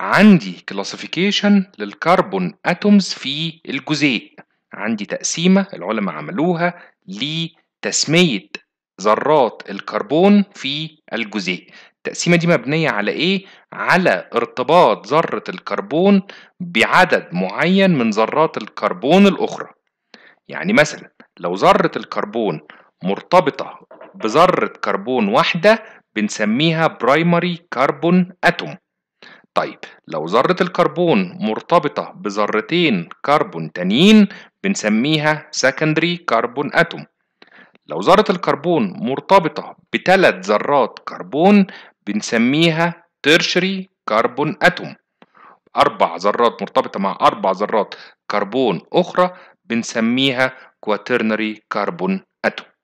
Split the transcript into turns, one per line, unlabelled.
عندي كلاسيفيكيشن للكربون اتومز في الجزيء عندي تقسيمه العلماء عملوها لتسميه ذرات الكربون في الجزيء التقسيمه دي مبنيه على ايه على ارتباط ذره الكربون بعدد معين من ذرات الكربون الاخرى يعني مثلا لو ذره الكربون مرتبطه بذره كربون واحده بنسميها برايمري كربون اتوم طيب لو ذرة الكربون مرتبطة بذرتين كربون تانيين بنسميها secondary كربون أتوم لو ذرة الكربون مرتبطة بثلاث ذرات كربون بنسميها tertiary كربون أتوم أربع ذرات مرتبطة مع أربع ذرات كربون أخرى بنسميها quaternary كربون أتوم